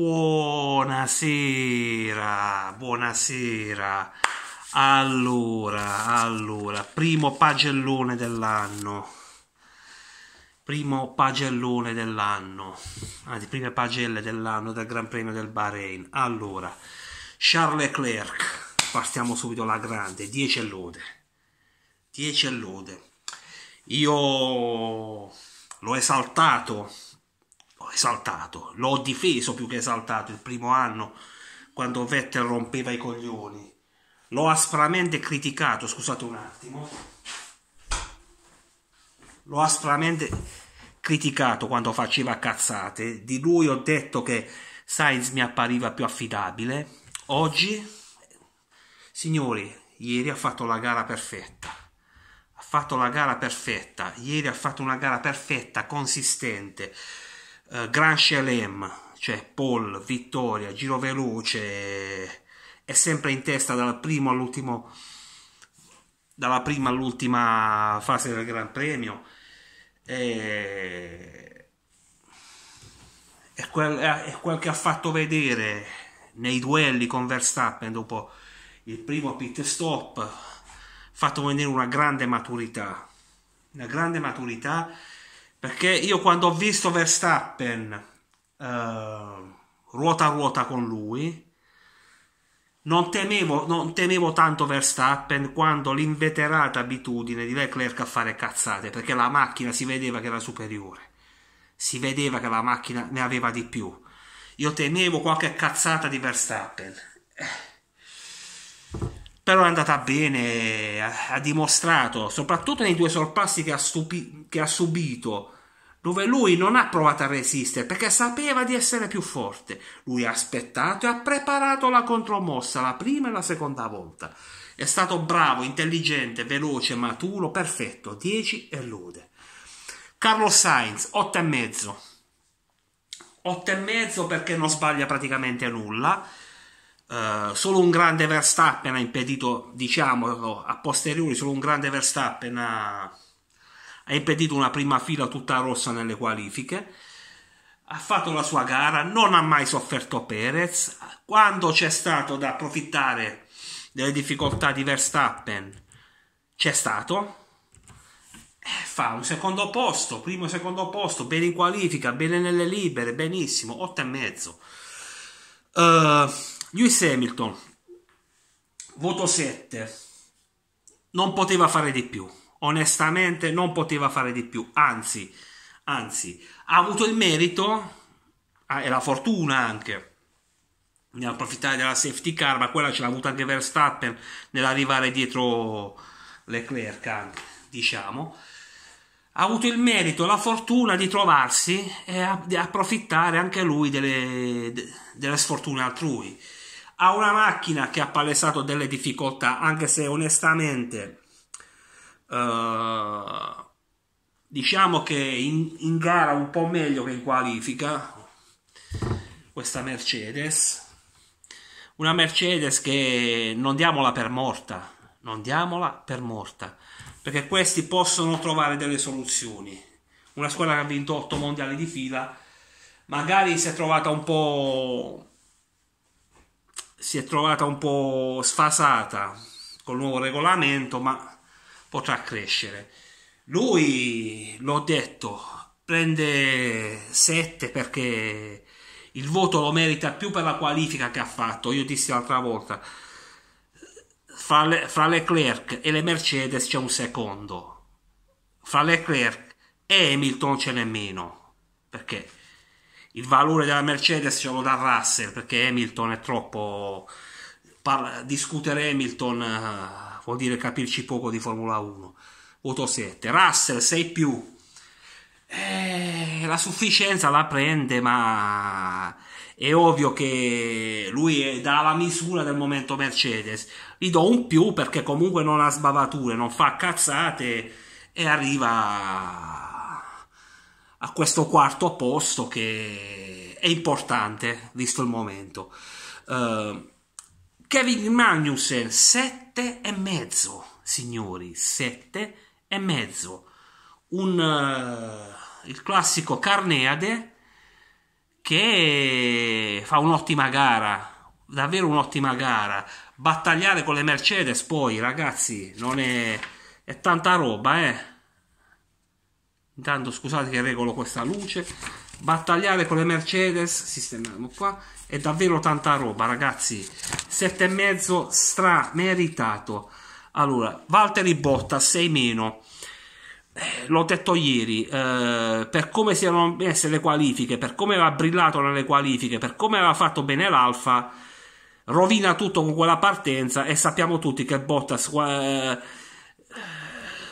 Buonasera, buonasera. Allora, allora, primo pagellone dell'anno. Primo pagellone dell'anno, anzi, prime pagelle dell'anno del Gran Premio del Bahrain. Allora, Charles Leclerc, partiamo subito alla grande, 10 lode. 10 lode. Io l'ho esaltato esaltato, l'ho difeso più che esaltato il primo anno quando Vettel rompeva i coglioni. L'ho aspramente criticato, scusate un attimo. L'ho aspramente criticato quando faceva cazzate. Di lui ho detto che Sainz mi appariva più affidabile. Oggi, signori, ieri ha fatto la gara perfetta. Ha fatto la gara perfetta. Ieri ha fatto una gara perfetta, consistente eh, Grand Chelem, cioè Paul, Vittoria, Giro Veloce, è sempre in testa dal primo all'ultimo dalla prima all'ultima fase del Gran Premio. E... È, quel, è quel che ha fatto vedere nei duelli con Verstappen dopo il primo pit stop, fatto vedere una grande maturità, una grande maturità perché io quando ho visto Verstappen eh, ruota a ruota con lui, non temevo, non temevo, tanto Verstappen quando l'inveterata abitudine di Leclerc a fare cazzate, perché la macchina si vedeva che era superiore, si vedeva che la macchina ne aveva di più. Io temevo qualche cazzata di Verstappen. eh però è andata bene, ha dimostrato, soprattutto nei due sorpassi che ha, stupi- che ha, subito, dove lui non ha provato a resistere perché sapeva di essere più forte. Lui ha aspettato e ha preparato la contromossa la prima e la seconda volta. È stato bravo, intelligente, veloce, maturo, perfetto. 10 e lode. Carlo Sainz, e mezzo. e mezzo perché non sbaglia praticamente nulla eh, solo un grande Verstappen ha impedito, diciamolo a posteriori, solo un grande Verstappen ha, ha, impedito una prima fila tutta rossa nelle qualifiche. Ha fatto la sua gara, non ha mai sofferto Perez. Quando c'è stato da approfittare delle difficoltà di Verstappen, c'è stato. Eh, fa un secondo posto, primo e secondo posto, bene in qualifica, bene nelle libere, benissimo, otto e mezzo. Uh, Lewis Hamilton, voto 7, non poteva fare di più, onestamente non poteva fare di più, anzi, anzi ha avuto il merito ah, e la fortuna anche di approfittare della safety car, ma quella ce l'ha avuta anche Verstappen nell'arrivare dietro Leclerc, anche, diciamo ha avuto il merito, la fortuna di trovarsi e a, di approfittare anche lui delle, de, delle sfortune altrui ha una macchina che ha palesato delle difficoltà, anche se onestamente eh, diciamo che in, in gara un po' meglio che in qualifica questa Mercedes. Una Mercedes che non diamola per morta, non diamola per morta, perché questi possono trovare delle soluzioni. Una squadra che ha vinto 8 mondiali di fila, magari si è trovata un po' si è trovata un po' sfasata col nuovo regolamento, ma potrà crescere. Lui, l'ho detto, prende 7 perché il voto lo merita più per la qualifica che ha fatto. Io dissi l'altra volta, fra, le, fra Leclerc e le Mercedes c'è un secondo, fra Leclerc e Hamilton ce n'è meno, perché il valore della Mercedes ce lo dà Russell perché Hamilton è troppo Parla... discutere Hamilton uh, vuol dire capirci poco di Formula 1 voto 7 Russell 6 più eh, la sufficienza la prende ma è ovvio che lui è, dalla misura del momento Mercedes gli do un più perché comunque non ha sbavature non fa cazzate e arriva a questo quarto posto che è importante visto il momento. Uh, Kevin Magnussen 7 e mezzo, signori, 7 e mezzo. Un, uh, il classico Carneade che fa un'ottima gara, davvero un'ottima gara. Battagliare con le Mercedes poi, ragazzi, non è, è tanta roba, eh Intanto scusate che regolo questa luce. Battagliare con le Mercedes, sistemiamo qua. È davvero tanta roba, ragazzi. 7,5 stra meritato. Allora, Valtteri Botta 6 meno. Eh, l'ho detto ieri, eh, per come si erano messe le qualifiche, per come era brillato nelle qualifiche, per come aveva fatto bene l'Alfa, rovina tutto con quella partenza e sappiamo tutti che Bottas eh,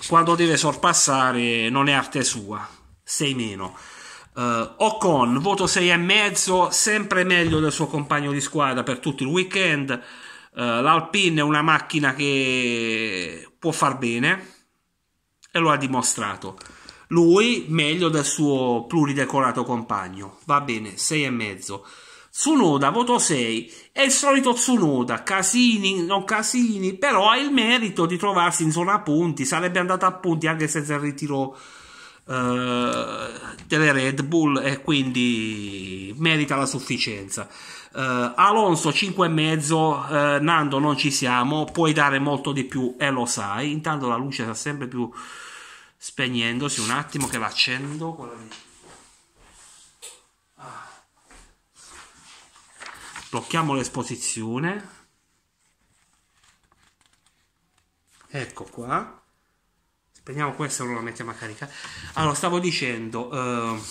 quando deve sorpassare non è arte sua, 6 meno. Uh, Ocon, voto 6,5, sempre meglio del suo compagno di squadra per tutto il weekend. Uh, L'Alpine è una macchina che può far bene e lo ha dimostrato. Lui meglio del suo pluridecorato compagno. Va bene, 6,5. Tsunoda voto 6 è il solito Tsunoda, Casini, non Casini, però ha il merito di trovarsi in zona punti, sarebbe andato a punti anche senza il ritiro eh, delle Red Bull e quindi merita la sufficienza. Eh, Alonso 5,5, eh, Nando non ci siamo, puoi dare molto di più e eh, lo sai, intanto la luce sta sempre più spegnendosi, un attimo che l'accendo. blocchiamo l'esposizione ecco qua spegniamo questo non lo mettiamo a carica allora stavo dicendo eh,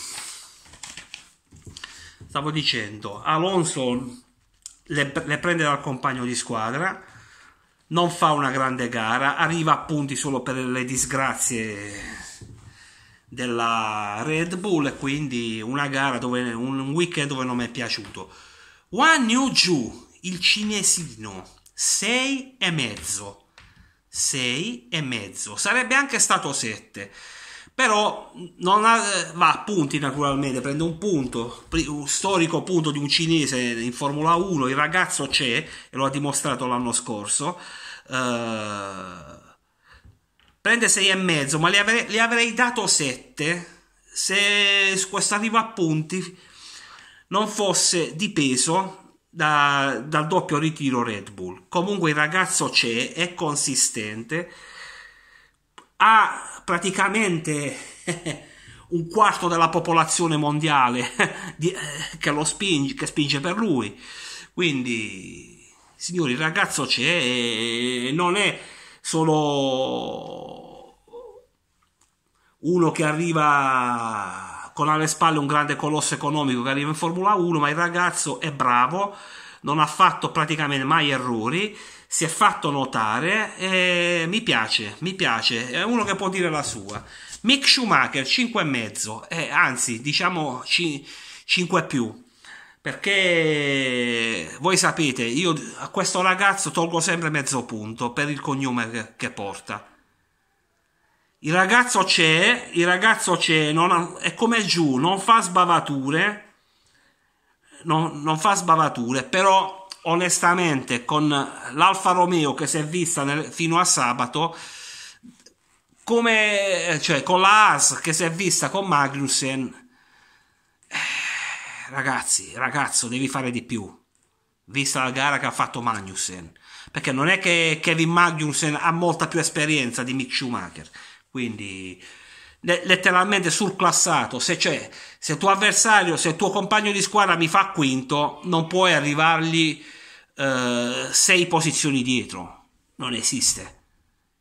stavo dicendo Alonso le, le prende dal compagno di squadra non fa una grande gara arriva a punti solo per le disgrazie della Red Bull quindi una gara dove un weekend dove non mi è piaciuto Wanyu Ju, il cinesino, 6 e mezzo. 6 e mezzo. Sarebbe anche stato 7. Però non ha, va eh, a punti naturalmente, prende un punto, un storico punto di un cinese in Formula 1, il ragazzo c'è e lo ha dimostrato l'anno scorso. Uh, prende mezzo, ma gli avrei, avrei, dato 7 se questo arriva a punti non fosse dipeso da, dal doppio ritiro Red Bull. Comunque il ragazzo c'è, è consistente, ha praticamente un quarto della popolazione mondiale eh, che lo spinge, che spinge per lui. Quindi, signori, il ragazzo c'è e non è solo uno che arriva con alle spalle un grande colosso economico che arriva in Formula 1, ma il ragazzo è bravo, non ha fatto praticamente mai errori, si è fatto notare e mi piace, mi piace, è uno che può dire la sua. Mick Schumacher 5,5, eh, anzi diciamo 5 più, perché voi sapete, io a questo ragazzo tolgo sempre mezzo punto per il cognome che porta. Il ragazzo c'è, il ragazzo c'è, ha, è come giù, non fa sbavature, non, non, fa sbavature, però onestamente con l'Alfa Romeo che si è vista nel, fino a sabato, come eh, cioè, con la AS che si è vista con Magnussen, eh, ragazzi, ragazzo, devi fare di più, vista la gara che ha fatto Magnussen, perché non è che Kevin Magnussen ha molta più esperienza di Mick Schumacher. Quindi letteralmente surclassato. Se c'è, se il tuo avversario, se il tuo compagno di squadra mi fa quinto, non puoi arrivargli eh, sei posizioni dietro. Non esiste.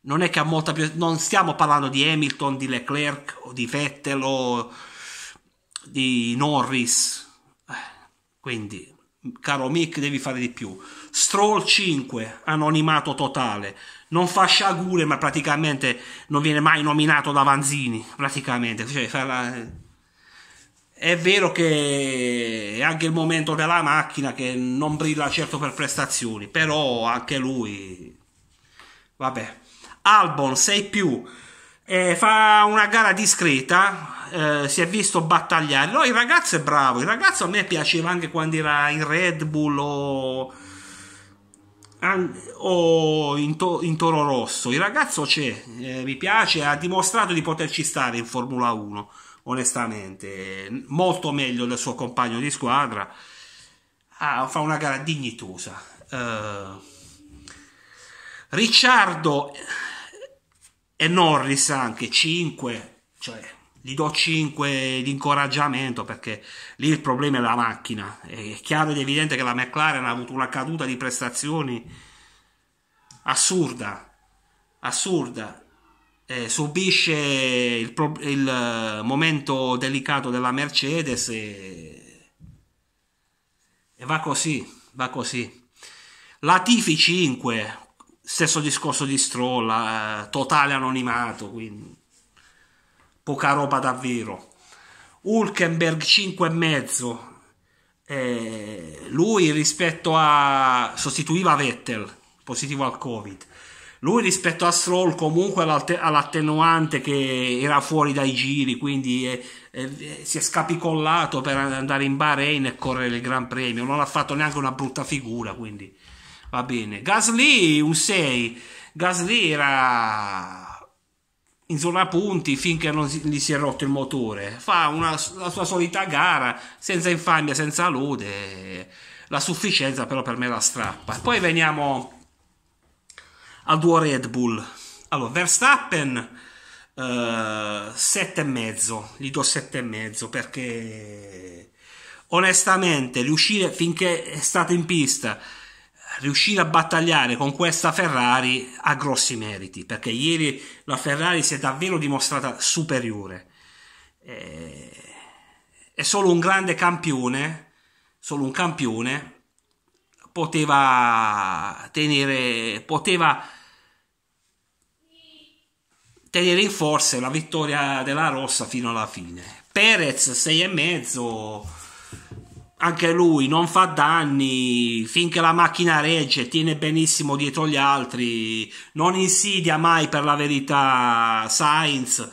Non è che ha molta più. Non stiamo parlando di Hamilton, di Leclerc o di Vettel o di Norris. Eh, quindi, caro Mick, devi fare di più. Stroll 5, anonimato totale non fa sciagure, ma praticamente non viene mai nominato da Vanzini, praticamente. Cioè, la... Eh, è vero che è anche il momento della macchina che non brilla certo per prestazioni, però anche lui... Vabbè. Albon 6 più. Eh, fa una gara discreta, eh, si è visto battagliare. No, il ragazzo è bravo, il ragazzo a me piaceva anche quando era in Red Bull o o in, to, in, Toro Rosso. Il ragazzo c'è, eh, mi piace, ha dimostrato di poterci stare in Formula 1, onestamente, molto meglio del suo compagno di squadra. Ah, fa una gara dignitosa. Uh, Ricciardo eh, e Norris anche 5, cioè gli do 5 di incoraggiamento perché lì il problema è la macchina. È chiaro ed evidente che la McLaren ha avuto una caduta di prestazioni assurda, assurda. Eh, subisce il, pro- il, eh, momento delicato della Mercedes e, e va così, va così. Latifi 5, stesso discorso di Stroll, eh, totale anonimato, quindi poca roba davvero. Hulkenberg 5,5, eh, lui rispetto a... sostituiva Vettel, positivo al Covid. Lui rispetto a Stroll comunque all'attenuante che era fuori dai giri, quindi eh, eh, si è scapicollato per andare in Bahrain e correre il Gran Premio. Non ha fatto neanche una brutta figura, quindi va bene. Gasly un 6. Gasly era in zona punti finché non gli si è rotto il motore. Fa una, la sua solita gara senza infamia, senza lode. La sufficienza però per me la strappa. Poi veniamo al duo Red Bull. Allora, Verstappen uh, eh, 7,5, gli do 7,5 perché onestamente riuscire finché è stato in pista riuscire a battagliare con questa Ferrari ha grossi meriti, perché ieri la Ferrari si è davvero dimostrata superiore. E eh, solo un grande campione, solo un campione, poteva tenere, poteva tenere in forza la vittoria della Rossa fino alla fine. Perez 6 e 6,5 anche lui non fa danni finché la macchina regge, tiene benissimo dietro gli altri, non insidia mai per la verità Sainz,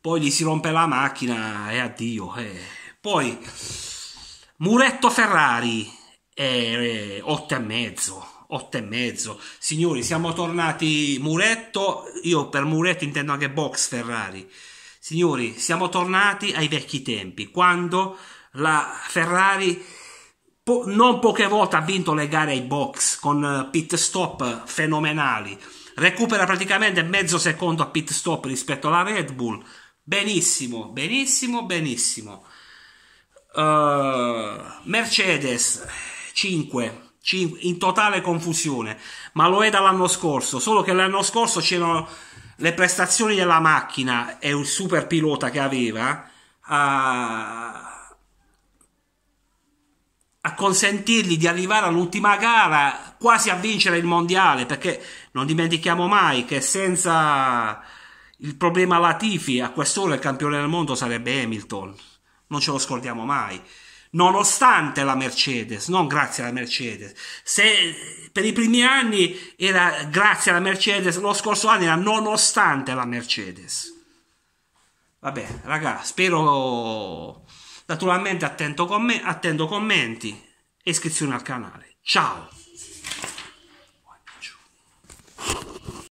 poi gli si rompe la macchina e addio. Eh. Poi Muretto Ferrari, eh, otto e mezzo. 8 e mezzo signori siamo tornati muretto io per muretto intendo anche box ferrari signori siamo tornati ai vecchi tempi quando la Ferrari po- non poche volte ha vinto le gare ai box con eh, pit stop fenomenali, recupera praticamente mezzo secondo a pit stop rispetto alla Red Bull, benissimo, benissimo, benissimo. Uh, Mercedes 5 in totale confusione, ma lo è dall'anno scorso, solo che l'anno scorso c'erano le prestazioni della macchina e un super pilota che aveva a, eh, a consentirgli di arrivare all'ultima gara quasi a vincere il mondiale, perché non dimentichiamo mai che senza il problema Latifi a quest'ora il campione del mondo sarebbe Hamilton, non ce lo scordiamo mai. Nonostante la Mercedes, non grazie alla Mercedes, se per i primi anni era grazie alla Mercedes, lo scorso anno era nonostante la Mercedes. Vabbè, raga, spero Naturalmente attento con me, commenti e iscrizioni al canale. Ciao!